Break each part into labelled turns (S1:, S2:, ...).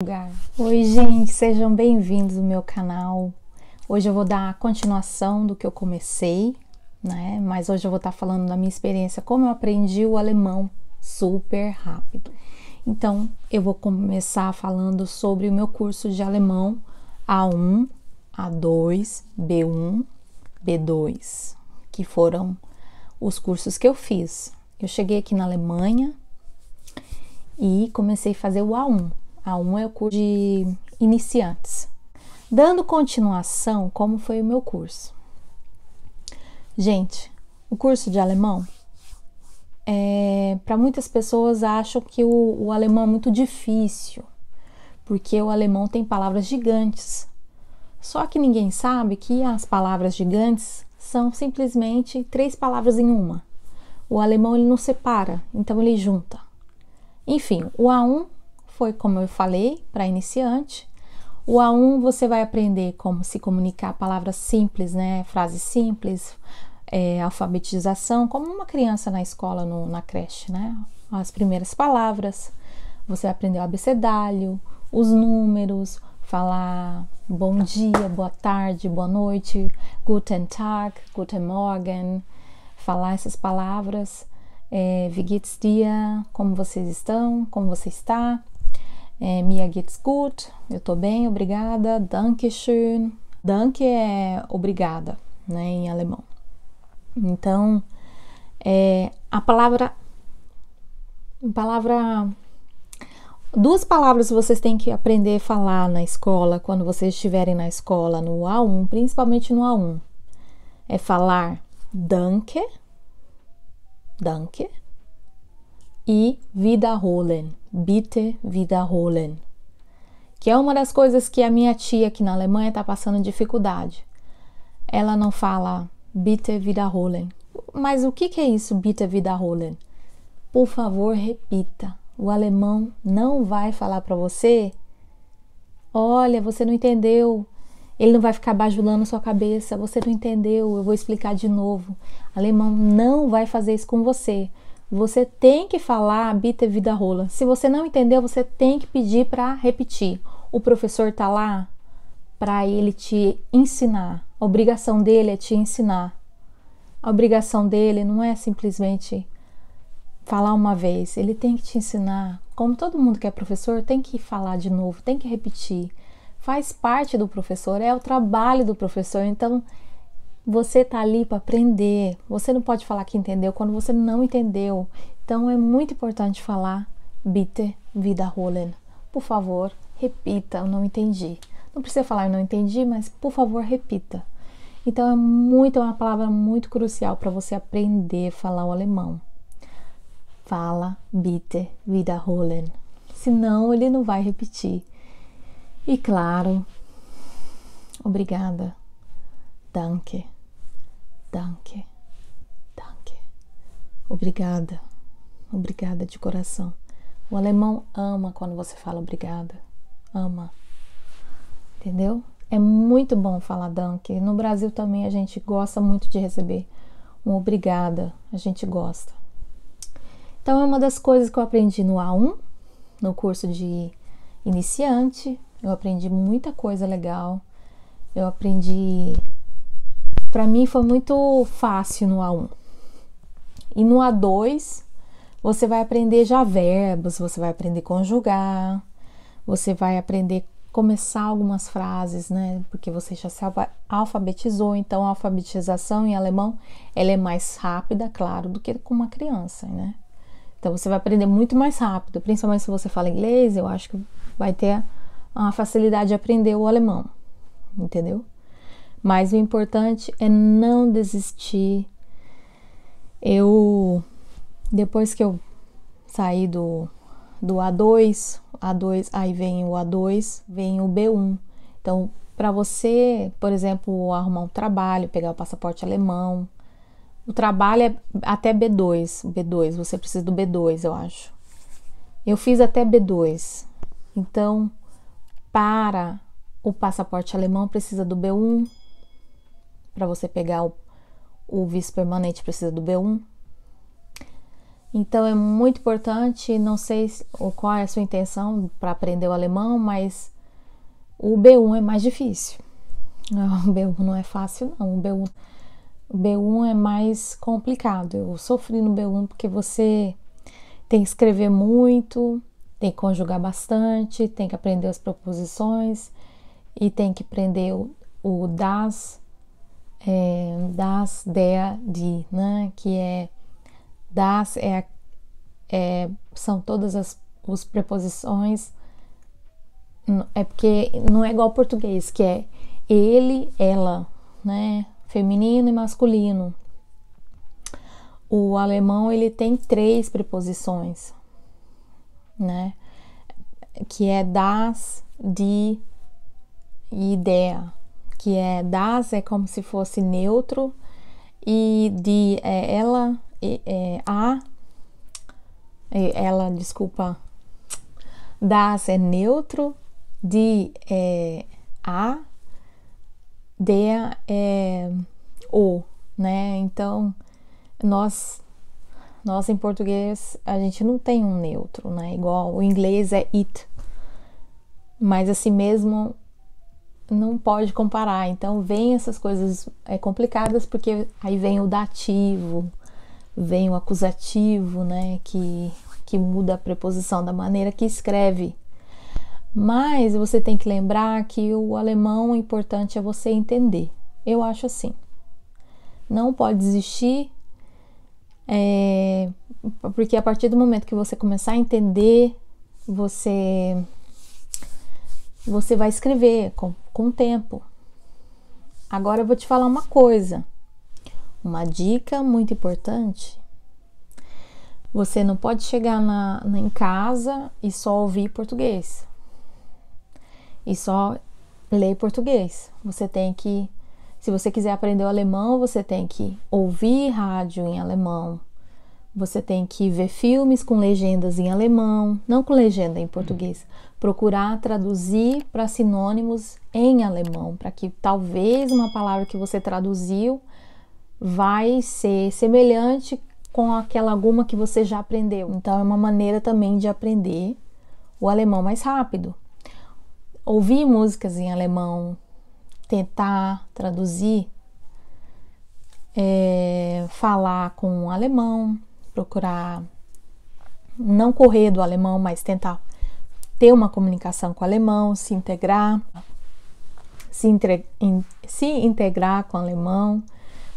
S1: Lugar. Oi, gente, sejam bem-vindos ao meu canal. Hoje eu vou dar a continuação do que eu comecei, né? Mas hoje eu vou estar tá falando da minha experiência, como eu aprendi o alemão super rápido. Então, eu vou começar falando sobre o meu curso de alemão A1, A2, B1, B2, que foram os cursos que eu fiz. Eu cheguei aqui na Alemanha e comecei a fazer o A1, a1 é o curso de iniciantes. Dando continuação, como foi o meu curso? Gente, o curso de alemão, é, para muitas pessoas acham que o, o alemão é muito difícil, porque o alemão tem palavras gigantes. Só que ninguém sabe que as palavras gigantes são simplesmente três palavras em uma. O alemão ele não separa, então ele junta. Enfim, o A1 foi como eu falei para iniciante. O A1 você vai aprender como se comunicar palavras simples, né? Frases simples, é, alfabetização, como uma criança na escola, no, na creche, né? As primeiras palavras. Você vai aprender o abecedário, os números, falar bom dia, boa tarde, boa noite, guten Tag, guten Morgen, falar essas palavras, é, wie geht's dir, como vocês estão, como você está, é, Mia geht's gut, eu tô bem, obrigada. Danke schön. Danke é obrigada, né, em alemão. Então, é, a palavra, palavra, duas palavras vocês têm que aprender a falar na escola quando vocês estiverem na escola no A1, principalmente no A1. É falar danke, danke, e wiederholen, bitte wiederholen, que é uma das coisas que a minha tia aqui na Alemanha está passando dificuldade. Ela não fala bitte wiederholen. Mas o que, que é isso, bitte wiederholen? Por favor, repita. O alemão não vai falar para você, olha, você não entendeu. Ele não vai ficar bajulando sua cabeça, você não entendeu, eu vou explicar de novo. O alemão não vai fazer isso com você. Você tem que falar bita vida rola. Se você não entendeu, você tem que pedir para repetir. O professor tá lá para ele te ensinar. A obrigação dele é te ensinar. A obrigação dele não é simplesmente falar uma vez, ele tem que te ensinar. Como todo mundo que é professor, tem que falar de novo, tem que repetir. Faz parte do professor, é o trabalho do professor. Então, você tá ali para aprender. Você não pode falar que entendeu quando você não entendeu. Então é muito importante falar bitte wiederholen. Por favor, repita, eu não entendi. Não precisa falar eu não entendi, mas por favor, repita. Então é muito é uma palavra muito crucial para você aprender a falar o alemão. Fala bitte wiederholen. Senão ele não vai repetir. E claro, obrigada. Danke. Danke. Danke. Obrigada. Obrigada de coração. O alemão ama quando você fala obrigada. Ama. Entendeu? É muito bom falar danke. No Brasil também a gente gosta muito de receber um obrigada. A gente gosta. Então é uma das coisas que eu aprendi no A1, no curso de iniciante. Eu aprendi muita coisa legal. Eu aprendi para mim foi muito fácil no A1. E no A2, você vai aprender já verbos, você vai aprender conjugar, você vai aprender começar algumas frases, né? Porque você já se alfabetizou, então a alfabetização em alemão ela é mais rápida, claro, do que com uma criança, né? Então você vai aprender muito mais rápido, principalmente se você fala inglês, eu acho que vai ter a facilidade de aprender o alemão, entendeu? Mas o importante é não desistir. Eu, depois que eu saí do, do A2, A2, aí vem o A2, vem o B1. Então, para você, por exemplo, arrumar um trabalho, pegar o passaporte alemão, o trabalho é até B2, B2, você precisa do B2, eu acho. Eu fiz até B2. Então, para o passaporte alemão precisa do B1, para você pegar o, o visto permanente, precisa do B1. Então é muito importante, não sei qual é a sua intenção para aprender o alemão, mas o B1 é mais difícil. o B1 não é fácil, não. O B1, o B1 é mais complicado. Eu sofri no B1 porque você tem que escrever muito, tem que conjugar bastante, tem que aprender as proposições e tem que aprender o, o das, é, das, der, de, né? que é das é, é são todas as, os preposições é porque não é igual ao português que é ele, ela, né? Feminino e masculino. O alemão ele tem três preposições, né? Que é das, de e der que é das é como se fosse neutro e de é, ela e, é, a ela desculpa das é neutro de é a de é o né então nós nós em português a gente não tem um neutro né igual o inglês é it mas assim mesmo não pode comparar. Então, vem essas coisas é, complicadas, porque aí vem o dativo, vem o acusativo, né? Que, que muda a preposição da maneira que escreve. Mas você tem que lembrar que o alemão, o importante é você entender. Eu acho assim. Não pode desistir, é, porque a partir do momento que você começar a entender, você você vai escrever, com o tempo. Agora eu vou te falar uma coisa, uma dica muito importante. Você não pode chegar na, na, em casa e só ouvir português e só ler português. Você tem que, se você quiser aprender o alemão, você tem que ouvir rádio em alemão, você tem que ver filmes com legendas em alemão, não com legenda em português. Procurar traduzir para sinônimos em alemão, para que talvez uma palavra que você traduziu vai ser semelhante com aquela alguma que você já aprendeu. Então é uma maneira também de aprender o alemão mais rápido. Ouvir músicas em alemão, tentar traduzir, é, falar com o alemão, procurar não correr do alemão, mas tentar ter uma comunicação com o alemão, se integrar, se, entre, in, se integrar com o alemão,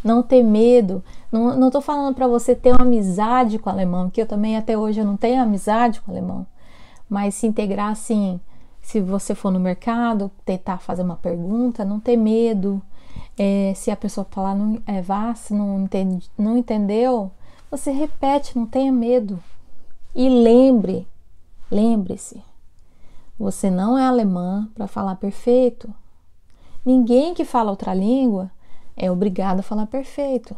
S1: não ter medo. Não estou falando para você ter uma amizade com o alemão, que eu também até hoje eu não tenho amizade com o alemão, mas se integrar assim. Se você for no mercado, tentar fazer uma pergunta, não ter medo. É, se a pessoa falar não, é, vá, se não, entende, não entendeu, você repete, não tenha medo. E lembre, lembre-se, você não é alemã para falar perfeito. Ninguém que fala outra língua é obrigado a falar perfeito.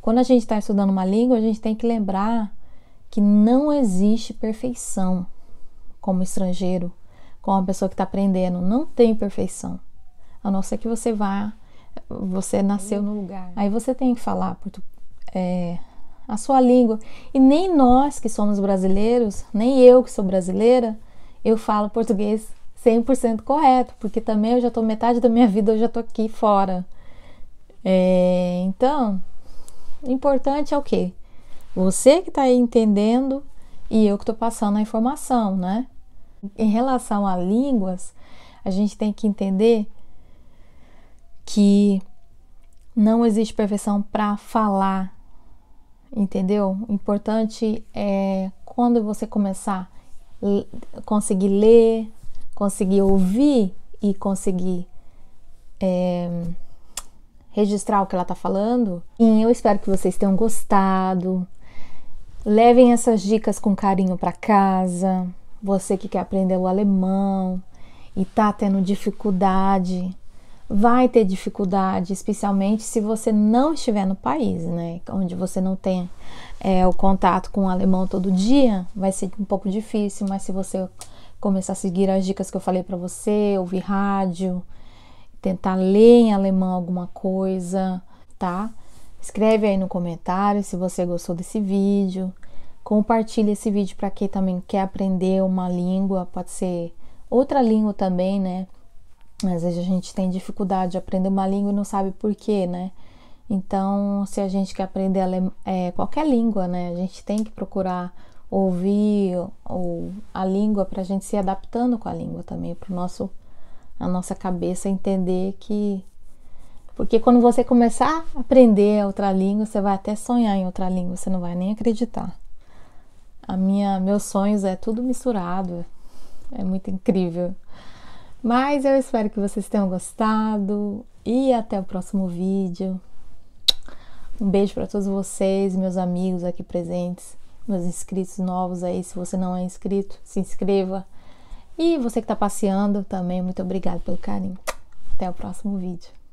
S1: Quando a gente está estudando uma língua, a gente tem que lembrar que não existe perfeição como estrangeiro, como uma pessoa que está aprendendo. Não tem perfeição. A não ser que você vá, você nasceu no lugar. Aí você tem que falar portu é, a sua língua. E nem nós que somos brasileiros, nem eu que sou brasileira, eu falo português 100% correto, porque também eu já estou metade da minha vida, eu já estou aqui fora. É, então, o importante é o quê? Você que está entendendo e eu que estou passando a informação, né? Em relação a línguas, a gente tem que entender que não existe perfeição para falar, entendeu? O importante é quando você começar conseguir ler, conseguir ouvir e conseguir é, registrar o que ela está falando. E eu espero que vocês tenham gostado. Levem essas dicas com carinho para casa. Você que quer aprender o alemão e está tendo dificuldade vai ter dificuldade, especialmente se você não estiver no país, né? Onde você não tem é, o contato com o alemão todo dia, vai ser um pouco difícil, mas se você começar a seguir as dicas que eu falei para você, ouvir rádio, tentar ler em alemão alguma coisa, tá? Escreve aí no comentário se você gostou desse vídeo. Compartilhe esse vídeo para quem também quer aprender uma língua, pode ser outra língua também, né? Às vezes a gente tem dificuldade de aprender uma língua e não sabe por quê, né? Então, se a gente quer aprender alem... é, qualquer língua, né? A gente tem que procurar ouvir ou a língua para a gente se adaptando com a língua também, para nosso a nossa cabeça entender que porque quando você começar a aprender outra língua, você vai até sonhar em outra língua, você não vai nem acreditar. A minha meus sonhos é tudo misturado. É muito incrível. Mas eu espero que vocês tenham gostado e até o próximo vídeo. Um beijo para todos vocês, meus amigos aqui presentes, meus inscritos novos aí. Se você não é inscrito, se inscreva. E você que está passeando também, muito obrigado pelo carinho. Até o próximo vídeo.